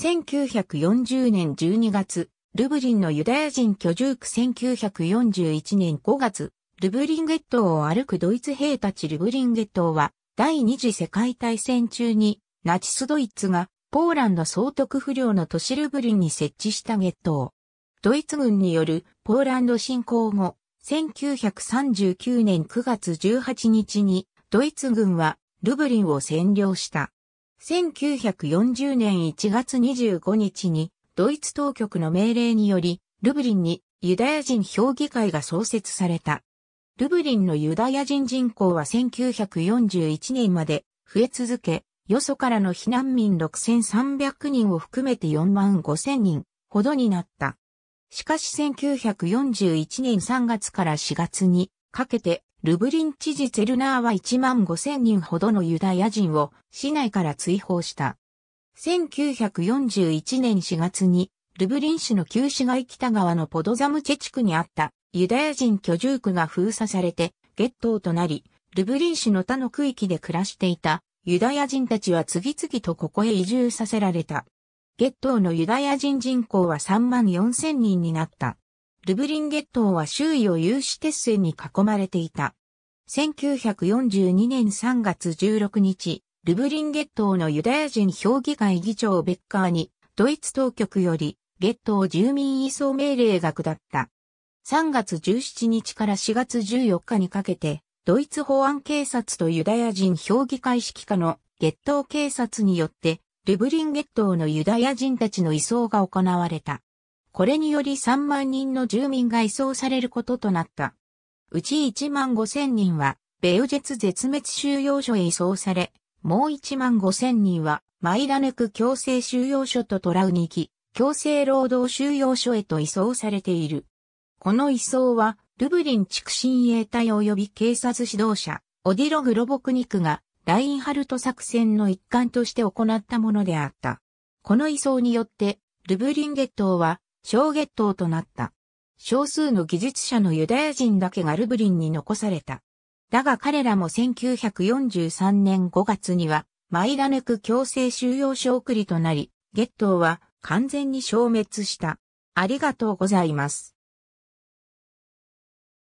1940年12月、ルブリンのユダヤ人居住区1941年5月、ルブリンゲットを歩くドイツ兵たちルブリンゲットは、第二次世界大戦中に、ナチスドイツが、ポーランド総督不良の都市ルブリンに設置したゲットドイツ軍によるポーランド侵攻後、1939年9月18日にドイツ軍はルブリンを占領した。1940年1月25日にドイツ当局の命令により、ルブリンにユダヤ人評議会が創設された。ルブリンのユダヤ人人口は1941年まで増え続け、よそからの避難民6300人を含めて4万5000人ほどになった。しかし1941年3月から4月にかけてルブリン知事ツェルナーは1万5千人ほどのユダヤ人を市内から追放した。1941年4月に、ルブリン市の旧市街北側のポドザムチェ地区にあったユダヤ人居住区が封鎖されて、ゲットとなり、ルブリン市の他の区域で暮らしていたユダヤ人たちは次々とここへ移住させられた。ゲットのユダヤ人人口は3万4千人になった。ルブリンゲットは周囲を有志鉄線に囲まれていた。1942年3月16日、ルブリンゲットのユダヤ人評議会議長ベッカーに、ドイツ当局より、ゲット住民移送命令が下った。3月17日から4月14日にかけて、ドイツ保安警察とユダヤ人評議会指揮下のゲット警察によって、ルブリンゲットのユダヤ人たちの移送が行われた。これにより3万人の住民が移送されることとなった。うち1万5千人は、ベウジェツ絶滅収容所へ移送され、もう1万5千人は、マイラネク強制収容所とトラウニキ、強制労働収容所へと移送されている。この移送は、ルブリン地区親衛隊及び警察指導者、オディログ・ロボクニクが、ラインハルト作戦の一環として行ったものであった。この移送によって、ルブリンゲ島は、小月頭となった。少数の技術者のユダヤ人だけがルブリンに残された。だが彼らも1943年5月にはマイラネク強制収容所送りとなり、月頭は完全に消滅した。ありがとうございます。